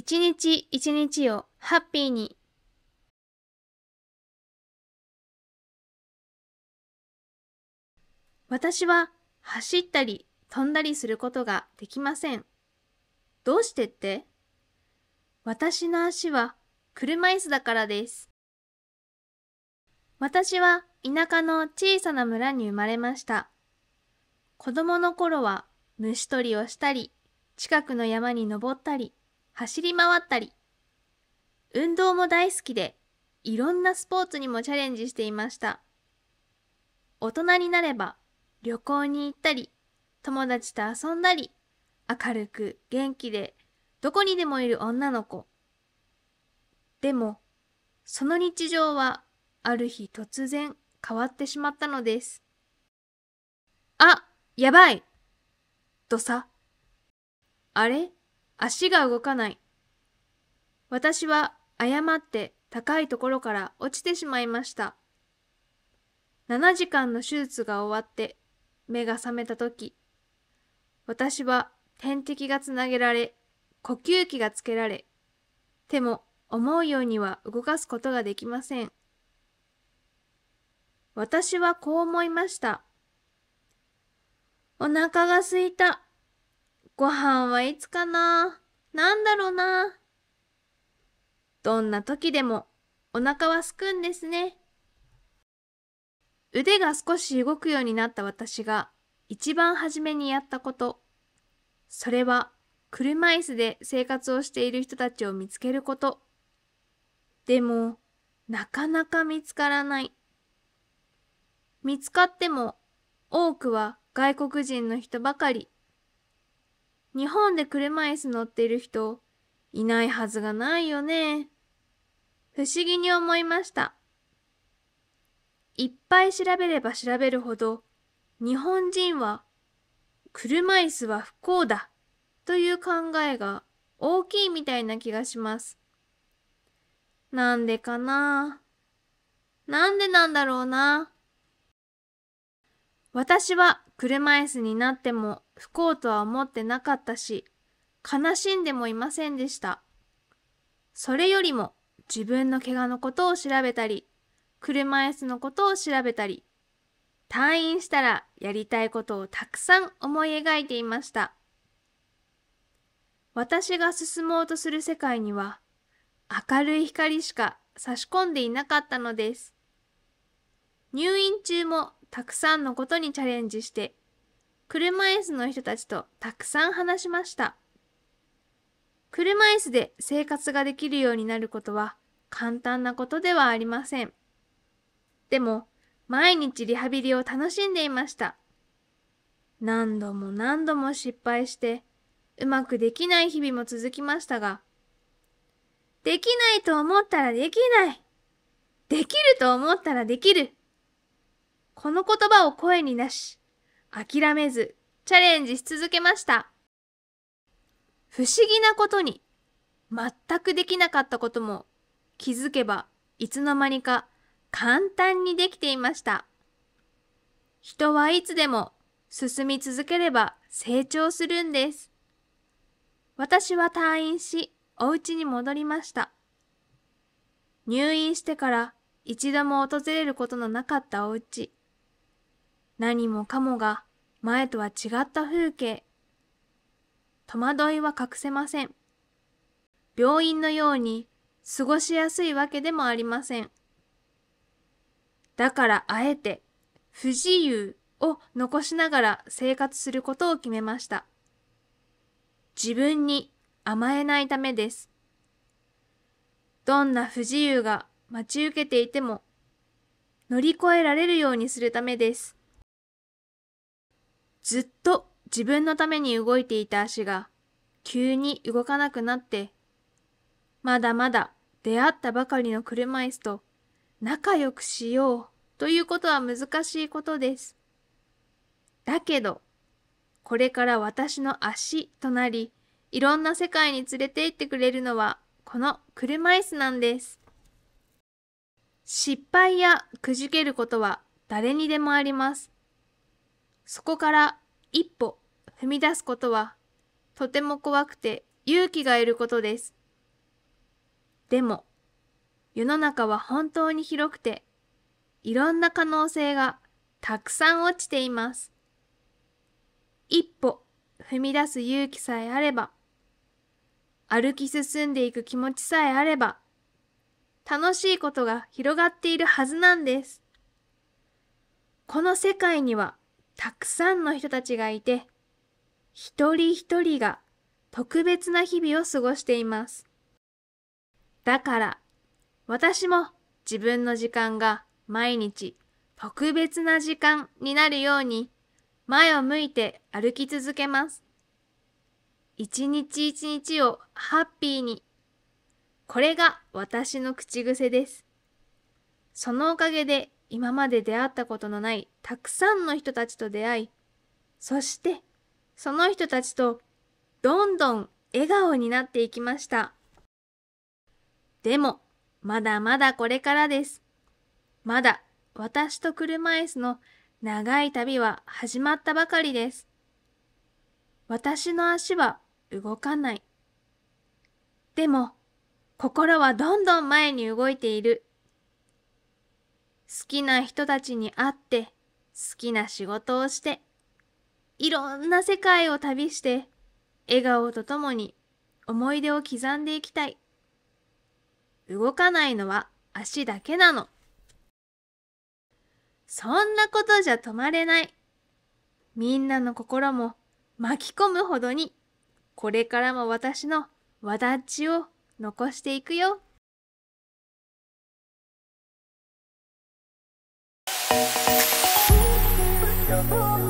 一日一日をハッピーに私は走ったり飛んだりすることができません。どうしてって私の足は車椅子だからです。私は田舎の小さな村に生まれました。子供の頃は虫取りをしたり、近くの山に登ったり、走り回ったり、運動も大好きで、いろんなスポーツにもチャレンジしていました。大人になれば、旅行に行ったり、友達と遊んだり、明るく元気で、どこにでもいる女の子。でも、その日常は、ある日突然変わってしまったのです。あ、やばいとさ。あれ足が動かない。私は誤って高いところから落ちてしまいました。7時間の手術が終わって目が覚めた時、私は点滴がつなげられ、呼吸器がつけられ、手も思うようには動かすことができません。私はこう思いました。お腹が空いた。ご飯はいつかななんだろうなどんな時でもお腹はすくんですね。腕が少し動くようになった私が一番初めにやったこと。それは車椅子で生活をしている人たちを見つけること。でも、なかなか見つからない。見つかっても多くは外国人の人ばかり。日本で車椅子乗っている人、いないはずがないよね。不思議に思いました。いっぱい調べれば調べるほど、日本人は、車椅子は不幸だ、という考えが大きいみたいな気がします。なんでかななんでなんだろうな私は車椅子になっても不幸とは思ってなかったし、悲しんでもいませんでした。それよりも自分の怪我のことを調べたり、車椅子のことを調べたり、退院したらやりたいことをたくさん思い描いていました。私が進もうとする世界には明るい光しか差し込んでいなかったのです。入院中もたくさんのことにチャレンジして、車椅子の人たちとたくさん話しました。車椅子で生活ができるようになることは簡単なことではありません。でも、毎日リハビリを楽しんでいました。何度も何度も失敗して、うまくできない日々も続きましたが、できないと思ったらできない。できると思ったらできる。この言葉を声になし、諦めずチャレンジし続けました。不思議なことに、全くできなかったことも気づけばいつの間にか簡単にできていました。人はいつでも進み続ければ成長するんです。私は退院し、お家に戻りました。入院してから一度も訪れることのなかったお家。何もかもが前とは違った風景。戸惑いは隠せません。病院のように過ごしやすいわけでもありません。だからあえて不自由を残しながら生活することを決めました。自分に甘えないためです。どんな不自由が待ち受けていても乗り越えられるようにするためです。ずっと自分のために動いていた足が急に動かなくなってまだまだ出会ったばかりの車椅子と仲良くしようということは難しいことです。だけど、これから私の足となり、いろんな世界に連れて行ってくれるのは、この車椅子なんです。失敗やくじけることは誰にでもあります。そこから一歩踏み出すことはとても怖くて勇気がいることです。でも世の中は本当に広くていろんな可能性がたくさん落ちています。一歩踏み出す勇気さえあれば歩き進んでいく気持ちさえあれば楽しいことが広がっているはずなんです。この世界にはたくさんの人たちがいて、一人一人が特別な日々を過ごしています。だから、私も自分の時間が毎日特別な時間になるように前を向いて歩き続けます。一日一日をハッピーに。これが私の口癖です。そのおかげで今まで出会ったことのないたくさんの人たちと出会い、そしてその人たちとどんどん笑顔になっていきました。でも、まだまだこれからです。まだ私と車椅子の長い旅は始まったばかりです。私の足は動かない。でも、心はどんどん前に動いている。好きな人たちに会って好きな仕事をしていろんな世界を旅して笑顔とともに思い出を刻んでいきたい動かないのは足だけなのそんなことじゃ止まれないみんなの心も巻き込むほどにこれからも私のわだちを残していくよ。Oh.